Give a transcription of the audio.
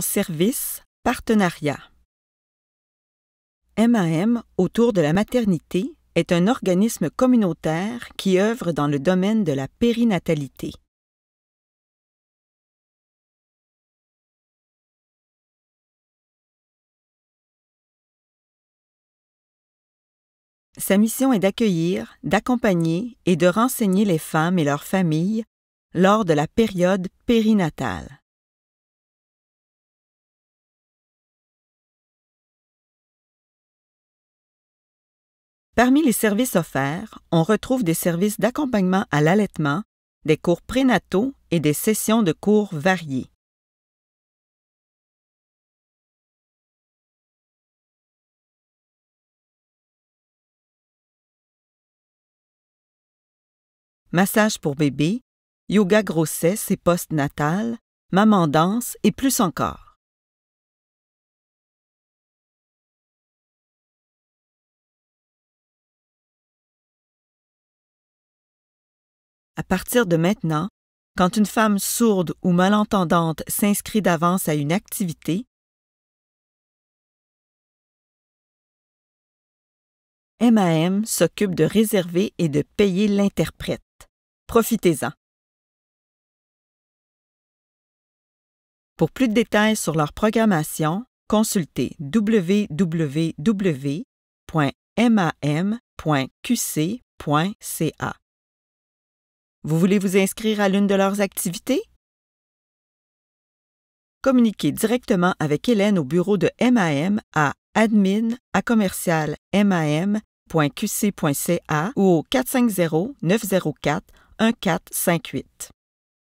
Service Partenariat. MAM autour de la maternité est un organisme communautaire qui œuvre dans le domaine de la périnatalité. Sa mission est d'accueillir, d'accompagner et de renseigner les femmes et leurs familles lors de la période périnatale. Parmi les services offerts, on retrouve des services d'accompagnement à l'allaitement, des cours prénataux et des sessions de cours variées. Massage pour bébé, yoga grossesse et post-natal, maman danse et plus encore. À partir de maintenant, quand une femme sourde ou malentendante s'inscrit d'avance à une activité, MAM s'occupe de réserver et de payer l'interprète. Profitez-en. Pour plus de détails sur leur programmation, consultez www.mam.qc.ca. Vous voulez vous inscrire à l'une de leurs activités? Communiquez directement avec Hélène au bureau de MAM à admin à ou au 450 904 1458.